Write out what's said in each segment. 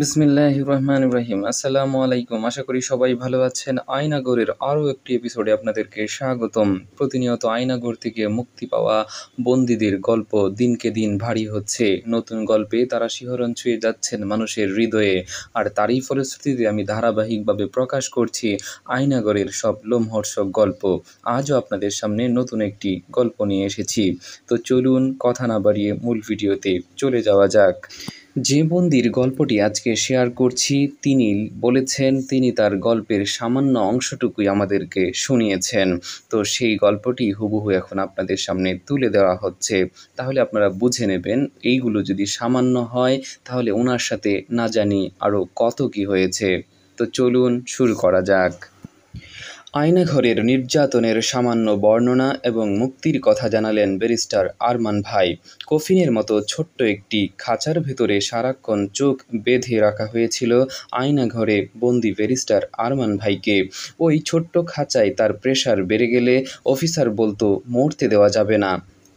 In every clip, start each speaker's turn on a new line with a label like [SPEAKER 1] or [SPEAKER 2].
[SPEAKER 1] বিসমিল্লাহ রহমান ইব্রাহিম আসসালামু আলাইকুম আশা করি সবাই ভালো আছেন আয়নাগরের আরও একটি এপিসোডে আপনাদেরকে স্বাগতম প্রতিনিয়ত আয়নাগর থেকে মুক্তি পাওয়া বন্দীদের গল্প দিনকে দিন ভারী হচ্ছে নতুন গল্পে তারা শিহরণ ছুঁয়ে যাচ্ছেন মানুষের হৃদয়ে আর তারই ফলশ্রুতিতে আমি ধারাবাহিকভাবে প্রকাশ করছি আয়নাগরের সব লোমহর্ষক গল্প আজও আপনাদের সামনে নতুন একটি গল্প নিয়ে এসেছি তো চলুন কথা না বাড়িয়ে মূল ভিডিওতে চলে যাওয়া যাক যে বন্দির গল্পটি আজকে শেয়ার করছি তিনি বলেছেন তিনি তার গল্পের সামান্য অংশটুকুই আমাদেরকে শুনিয়েছেন তো সেই গল্পটি হুবহু এখন আপনাদের সামনে তুলে দেওয়া হচ্ছে তাহলে আপনারা বুঝে নেবেন এইগুলো যদি সামান্য হয় তাহলে ওনার সাথে না জানি আরও কত কি হয়েছে তো চলুন শুরু করা যাক আয়নাঘরের নির্যাতনের সামান্য বর্ণনা এবং মুক্তির কথা জানালেন ব্যারিস্টার আরমান ভাই কফিনের মতো ছোট্ট একটি খাঁচার ভেতরে সারাক্ষণ চোখ বেঁধে রাখা হয়েছিল আয়নাঘরে বন্দি ব্যারিস্টার আরমান ভাইকে ওই ছোট্ট খাঁচায় তার প্রেশার বেড়ে গেলে অফিসার বলতো মরতে দেওয়া যাবে না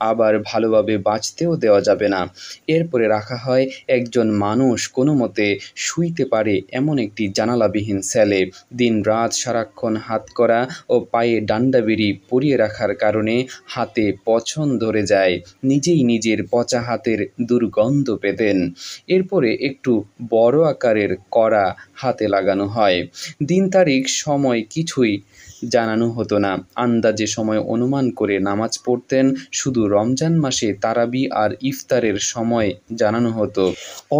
[SPEAKER 1] আবার ভালোভাবে বাঁচতেও দেওয়া যাবে না এরপরে রাখা হয় একজন মানুষ কোনো মতে শুইতে পারে এমন একটি জানালাবিহীন স্যালে দিন রাত সারাক্ষণ হাত করা ও পায়ে ডান্ডাবিড়ি পরিয়ে রাখার কারণে হাতে পছন ধরে যায় নিজেই নিজের পচা হাতের দুর্গন্ধ পেতেন এরপরে একটু বড় আকারের করা হাতে লাগানো হয় দিন তারিখ সময় কিছুই জানানো হতো না আন্দাজে সময় অনুমান করে নামাজ পড়তেন শুধু রমজান মাসে তারাবি আর ইফতারের সময় জানানো হতো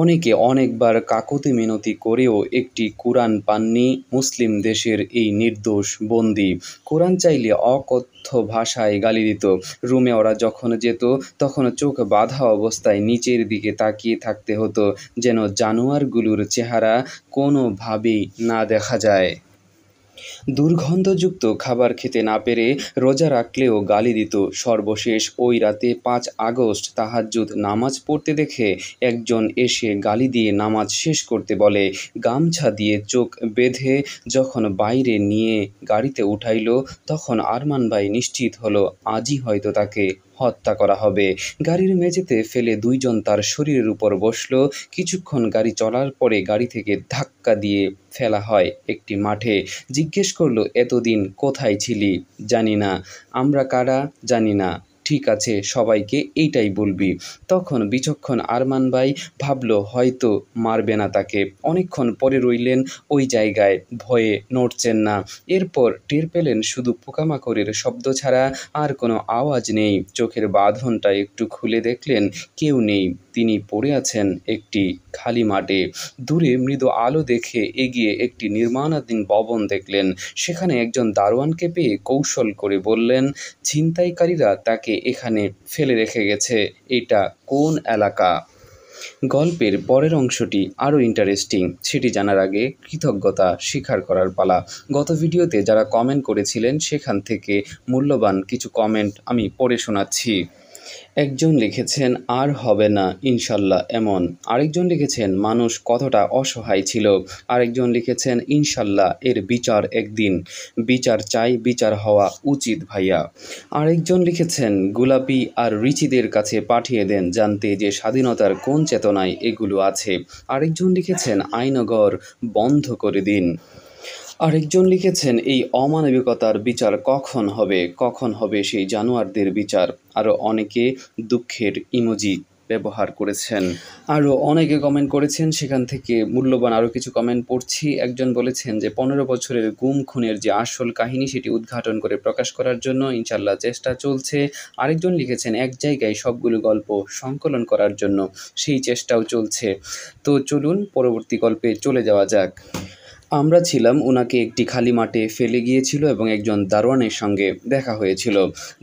[SPEAKER 1] অনেকে অনেকবার কাকতি মিনতি করেও একটি কোরআন পাননি মুসলিম দেশের এই নির্দোষ বন্দি কোরআন চাইলে অকথ্য ভাষায় গালি দিত রুমে ওরা যখন যেত তখন চোখ বাধা অবস্থায় নিচের দিকে তাকিয়ে থাকতে হতো যেন জানোয়ারগুলোর চেহারা কোনোভাবেই না দেখা যায় দুর্গন্ধযুক্ত খাবার খেতে না পেরে রোজা রাখলেও গালি দিত সর্বশেষ ওই রাতে পাঁচ আগস্ট তাহাজ্জুদ নামাজ পড়তে দেখে একজন এসে গালি দিয়ে নামাজ শেষ করতে বলে গামছা দিয়ে চোখ বেঁধে যখন বাইরে নিয়ে গাড়িতে উঠাইল তখন আরমান ভাই নিশ্চিত হলো আজই হয়তো তাকে হত্যা করা হবে গাড়ির মেঝেতে ফেলে দুইজন তার শরীরের উপর বসল কিছুক্ষণ গাড়ি চলার পরে গাড়ি থেকে ধাক্কা দিয়ে ফেলা হয় একটি মাঠে জিজ্ঞেস করলো এতদিন কোথায় ছিলি জানি না আমরা কারা জানি না ঠিক আছে সবাইকে এইটাই বলবি তখন বিচক্ষণ আরমান ভাই ভাবল হয়তো মারবে না তাকে অনেকক্ষণ পরে রইলেন ওই জায়গায় ভয়ে নড়ছেন না এরপর টের পেলেন শুধু পোকামাকড়ের শব্দ ছাড়া আর কোনো আওয়াজ নেই চোখের বাঁধনটা একটু খুলে দেখলেন কেউ নেই তিনি পড়ে আছেন একটি খালি মাঠে দূরে মৃদু আলো দেখে এগিয়ে একটি নির্মাণাধীন ভবন দেখলেন সেখানে একজন দারোয়ানকে পেয়ে কৌশল করে বললেন ছিনতাইকারীরা তাকে এখানে ফেলে রেখে গেছে এটা কোন এলাকা গল্পের পরের অংশটি আরও ইন্টারেস্টিং সেটি জানার আগে কৃতজ্ঞতা স্বীকার করার পালা গত ভিডিওতে যারা কমেন্ট করেছিলেন সেখান থেকে মূল্যবান কিছু কমেন্ট আমি পড়ে শোনাচ্ছি একজন লিখেছেন আর হবে না ইনশাল্লাহ এমন আরেকজন লিখেছেন মানুষ কতটা অসহায় ছিল আরেকজন লিখেছেন ইনশাল্লাহ এর বিচার একদিন বিচার চাই বিচার হওয়া উচিত ভাইয়া আরেকজন লিখেছেন গোলাপি আর রিচিদের কাছে পাঠিয়ে দেন জানতে যে স্বাধীনতার কোন চেতনায় এগুলো আছে আরেকজন লিখেছেন আইনগর বন্ধ করে দিন আরেকজন লিখেছেন এই অমানবিকতার বিচার কখন হবে কখন হবে সেই জানোয়ারদের বিচার আরও অনেকে দুঃখের ইমোজি ব্যবহার করেছেন আরও অনেকে কমেন্ট করেছেন সেখান থেকে মূল্যবান আরও কিছু কমেন্ট পড়ছি একজন বলেছেন যে পনেরো বছরের গুম খুনের যে আসল কাহিনী সেটি উদ্ঘাটন করে প্রকাশ করার জন্য ইনশাল্লাহ চেষ্টা চলছে আরেকজন লিখেছেন এক জায়গায় সবগুলো গল্প সংকলন করার জন্য সেই চেষ্টাও চলছে তো চলুন পরবর্তী গল্পে চলে যাওয়া যাক আমরা ছিলাম ওনাকে একটি খালি মাঠে ফেলে গিয়েছিল এবং একজন দারোয়ানের সঙ্গে দেখা হয়েছিল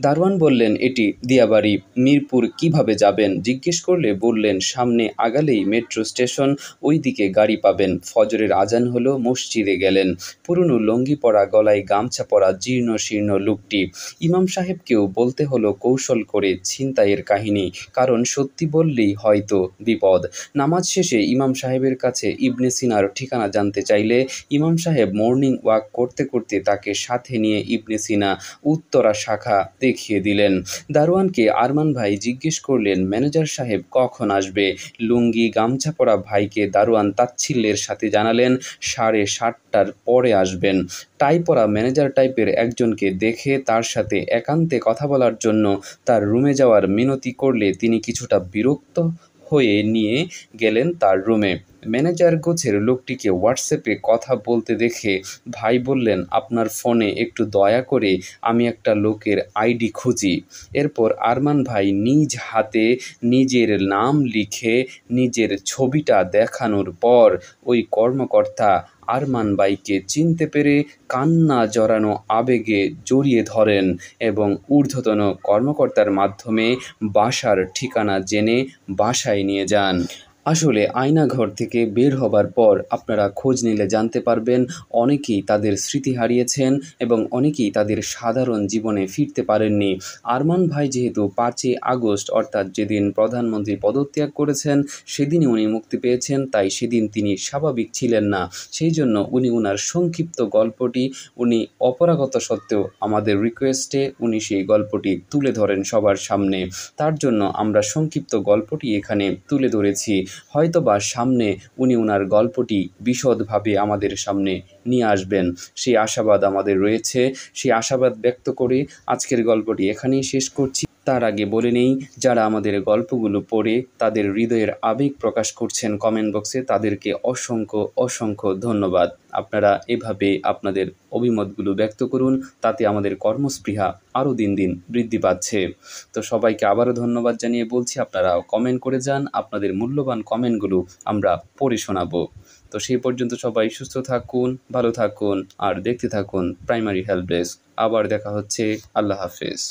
[SPEAKER 1] দারোয়ান বললেন এটি দিয়াবাড়ি মিরপুর কিভাবে যাবেন জিজ্ঞেস করলে বললেন সামনে আগালেই মেট্রো স্টেশন ওই দিকে গাড়ি পাবেন ফজরের আজান হলো মসজিদে গেলেন পুরনো লঙ্গি পরা গলায় গামছা পরা জীর্ণ শীর্ণ লোকটি ইমাম সাহেবকেও বলতে হলো কৌশল করে ছিনতাইয়ের কাহিনী কারণ সত্যি বললেই হয়তো বিপদ নামাজ শেষে ইমাম সাহেবের কাছে ইবনে সিনার ঠিকানা জানতে চাইলে ইমাম সাহেব মর্নিং ওয়াক করতে করতে তাকে সাথে নিয়ে ইবনে সিনা উত্তরা শাখা দেখিয়ে দিলেন দারোয়ানকে আরমান ভাই জিজ্ঞেস করলেন ম্যানেজার সাহেব কখন আসবে লুঙ্গি গামছা পরা ভাইকে দারোয়ান তাচ্ছিল্যের সাথে জানালেন সাড়ে সাতটার পরে আসবেন টাই পরা ম্যানেজার টাইপের একজনকে দেখে তার সাথে একান্তে কথা বলার জন্য তার রুমে যাওয়ার মিনতি করলে তিনি কিছুটা বিরক্ত হয়ে নিয়ে গেলেন তার রুমে ম্যানেজার গোছের লোকটিকে হোয়াটসঅ্যাপে কথা বলতে দেখে ভাই বললেন আপনার ফোনে একটু দয়া করে আমি একটা লোকের আইডি খুঁজি এরপর আরমান ভাই নিজ হাতে নিজের নাম লিখে নিজের ছবিটা দেখানোর পর ওই কর্মকর্তা আরমান বাইকে চিনতে পেরে কান্না জড়ানো আবেগে জড়িয়ে ধরেন এবং ঊর্ধ্বতন কর্মকর্তার মাধ্যমে বাসার ঠিকানা জেনে বাসায় নিয়ে যান আসলে আয়নাঘর থেকে বের হবার পর আপনারা খোঁজ নিলে জানতে পারবেন অনেকেই তাদের স্মৃতি হারিয়েছেন এবং অনেকেই তাদের সাধারণ জীবনে ফিরতে পারেননি আরমান ভাই যেহেতু পাঁচই আগস্ট অর্থাৎ যেদিন প্রধানমন্ত্রী পদত্যাগ করেছেন সেদিনই উনি মুক্তি পেয়েছেন তাই সেদিন তিনি স্বাভাবিক ছিলেন না সেই জন্য উনি উনার সংক্ষিপ্ত গল্পটি উনি অপরাগত সত্ত্বেও আমাদের রিকোয়েস্টে উনি সেই গল্পটি তুলে ধরেন সবার সামনে তার জন্য আমরা সংক্ষিপ্ত গল্পটি এখানে তুলে ধরেছি হয়তোবা সামনে উনি ওনার গল্পটি বিশদভাবে আমাদের সামনে নিয়ে আসবেন সেই আশাবাদ আমাদের রয়েছে সেই আশাবাদ ব্যক্ত করে আজকের গল্পটি এখানেই শেষ করছি তার আগে বলে নেই যারা আমাদের গল্পগুলো পড়ে তাদের হৃদয়ের আবেগ প্রকাশ করছেন কমেন্ট বক্সে তাদেরকে অসংখ্য অসংখ্য ধন্যবাদ আপনারা এভাবে আপনাদের অভিমতগুলো ব্যক্ত করুন তাতে আমাদের কর্মস্পৃহা আরও দিন দিন বৃদ্ধি পাচ্ছে তো সবাইকে আবারও ধন্যবাদ জানিয়ে বলছি আপনারা কমেন্ট করে যান আপনাদের মূল্যবান কমেন্টগুলো আমরা পড়ে শোনাবো তো সেই পর্যন্ত সবাই সুস্থ থাকুন ভালো থাকুন আর দেখতে থাকুন প্রাইমারি হেল্প ডেস্ক আবার দেখা হচ্ছে আল্লাহ হাফেজ